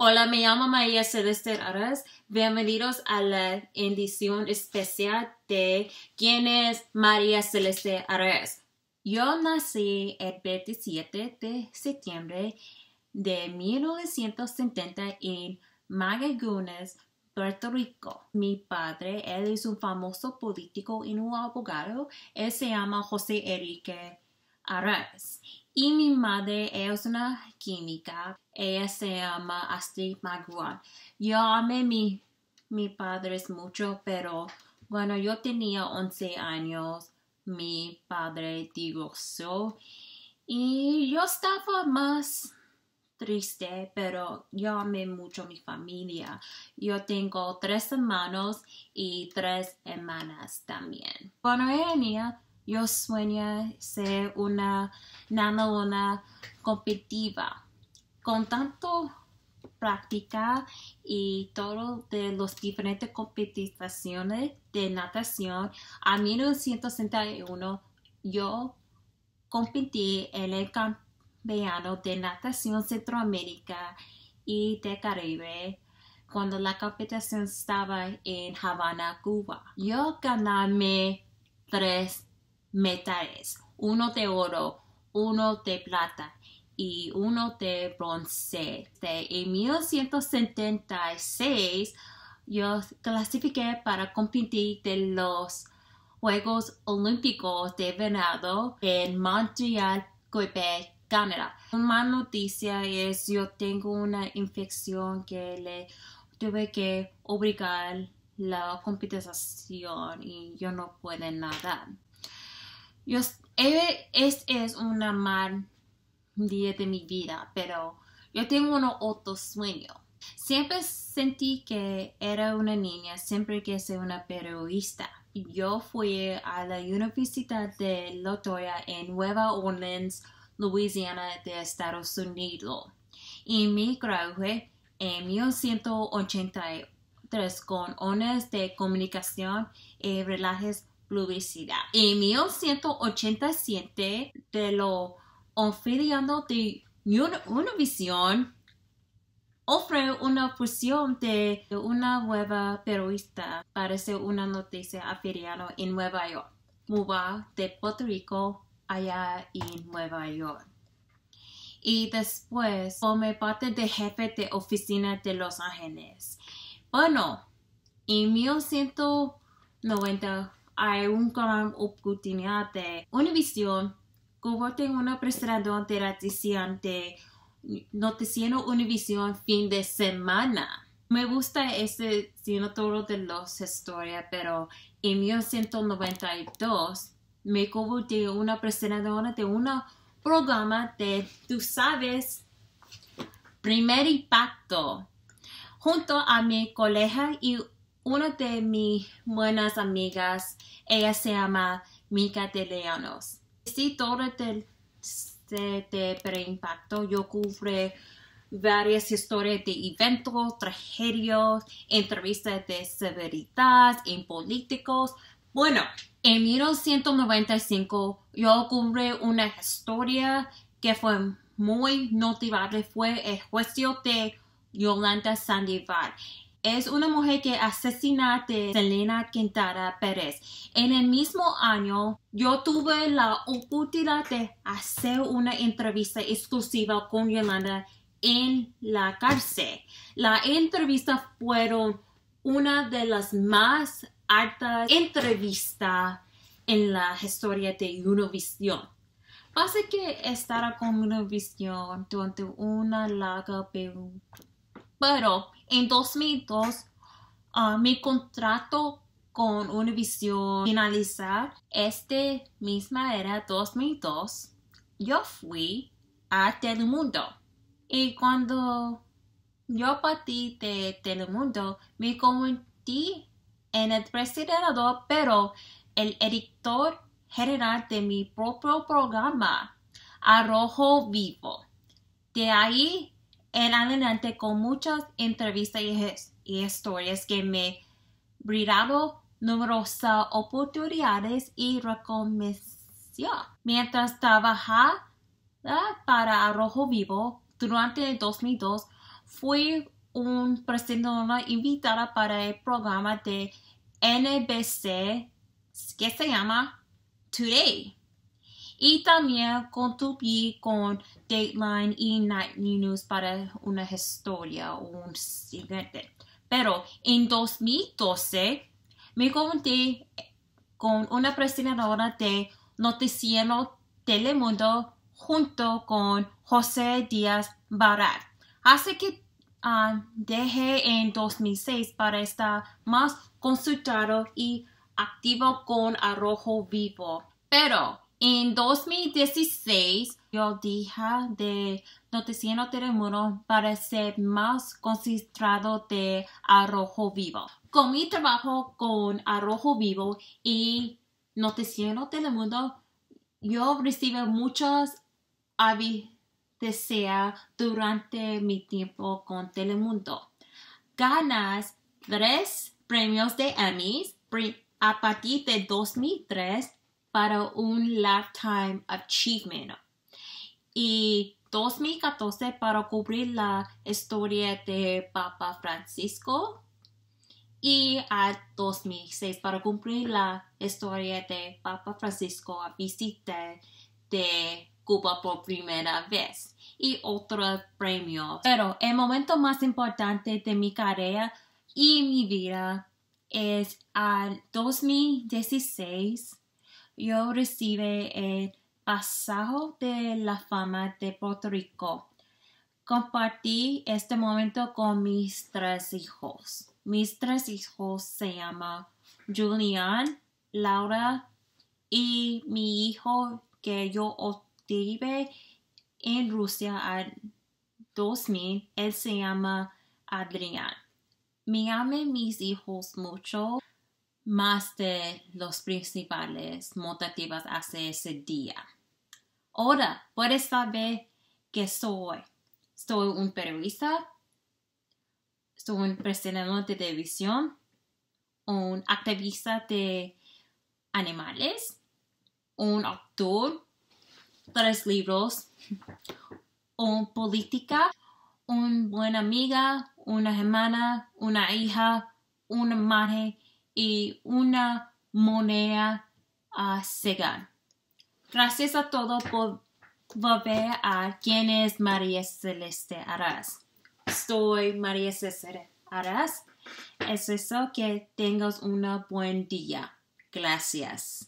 Hola, me llamo María Celeste Aras. Bienvenidos a la edición especial de ¿Quién es María Celeste Aras? Yo nací el 27 de septiembre de 1970 en Magallanes, Puerto Rico. Mi padre, él es un famoso político y un abogado. Él se llama José Enrique y mi madre es una química, ella se llama Astrid Maguan. Yo amé a mi, mi padres mucho, pero bueno, yo tenía 11 años, mi padre divorció y yo estaba más triste, pero yo amé mucho a mi familia. Yo tengo tres hermanos y tres hermanas también. Bueno, ella niña, yo sueño ser una nanaona competitiva. Con tanto práctica y todo de las diferentes competiciones de natación, a 1961 yo competí en el campeonato de natación Centroamérica y de Caribe cuando la competición estaba en Havana, Cuba. Yo gané tres metales, uno de oro, uno de plata y uno de bronce. En 1976 yo clasifiqué para competir de los Juegos Olímpicos de Venado en Montreal, Quebec, Canadá. Una noticia es yo tengo una infección que le tuve que obligar la competición y yo no puedo nadar. Yo, es, es una mal día de mi vida, pero yo tengo otro sueño. Siempre sentí que era una niña, siempre que ser una periodista. Yo fui a la Universidad de lotoya en Nueva Orleans, Louisiana, de Estados Unidos, y me gradué en 1983 con honores de comunicación y relajes publicidad. En 1987, de lo anfitriones de Univision, ofrece una fusión de una nueva periodista para hacer una noticia afiliada en Nueva York. Muba de Puerto Rico allá en Nueva York. Y después formé parte de jefe de oficina de Los Ángeles. Bueno, en 1190 hay un gran oportunidad de una visión una presentadora de noticiero Univisión fin de semana. Me gusta ese sino todo de los historias, pero en 1992 me convertí en una presentadora de un programa de, tú sabes, primer impacto, junto a mi colega y una de mis buenas amigas. Ella se llama Mica de Leonos. Sí, todo este de preimpacto yo cubre varias historias de eventos, tragedias, entrevistas de severidad en políticos. Bueno, en 1995 yo cubre una historia que fue muy notable, fue el juicio de Yolanda Sandoval es una mujer que asesina a Selena Quintana Pérez. En el mismo año, yo tuve la oportunidad de hacer una entrevista exclusiva con Yolanda en la cárcel. La entrevista fue una de las más altas entrevistas en la historia de Univision. Pase que estar con Univision durante una larga pero en 2002 ah, mi contrato con Univision finalizar este misma era 2002. Yo fui a Telemundo y cuando yo partí de Telemundo me convertí en el presentador, pero el editor general de mi propio programa, Arrojo Vivo. De ahí en adelante con muchas entrevistas y, historias que me brindaron numerosas oportunidades y recomendaciones. Mientras trabajaba para Arrojo Vivo durante el 2002, fui un presentadora invitada para el programa de NBC que se llama Today y también contribuí con Dateline y Night News para una historia o un siguiente. Pero en 2012 me conté con una presentadora de Noticiero Telemundo junto con José Díaz Barat. Así que ah, dejé en 2006 para estar más consultado y activo con Arrojo Vivo. Pero en 2016 yo dije de Noticiero Telemundo para ser más concentrado de Arrojo Vivo. Con mi trabajo con Arrojo Vivo y Noticiero Telemundo, yo recibí muchas avis durante mi tiempo con Telemundo. Ganas tres premios de Emmys a partir de 2003 para un Lifetime Achievement y 2014 para cubrir la historia de Papa Francisco y a 2006 para cumplir la historia de Papa Francisco a visita de Cuba por primera vez y otro premio. Pero el momento más importante de mi carrera y mi vida es al 2016 yo recibe el pasaje de la fama de Puerto Rico. Compartí este momento con mis tres hijos. Mis tres hijos se llaman Julian, Laura y mi hijo que yo obtuve en Rusia en 2000. Él se llama Adrián. Me amé mis hijos mucho más de los principales motivos hace ese día. Ahora, puedes saber que soy. Soy un periodista, soy un presentador de televisión, un activista de animales, un autor, tres libros, un política, una buena amiga, una hermana, una hija, una madre y una moneda a ah, Segan. Gracias a todo por volver a quién es María Celeste Arás. Soy María Celeste Arás. Es eso que tengas un buen día. Gracias.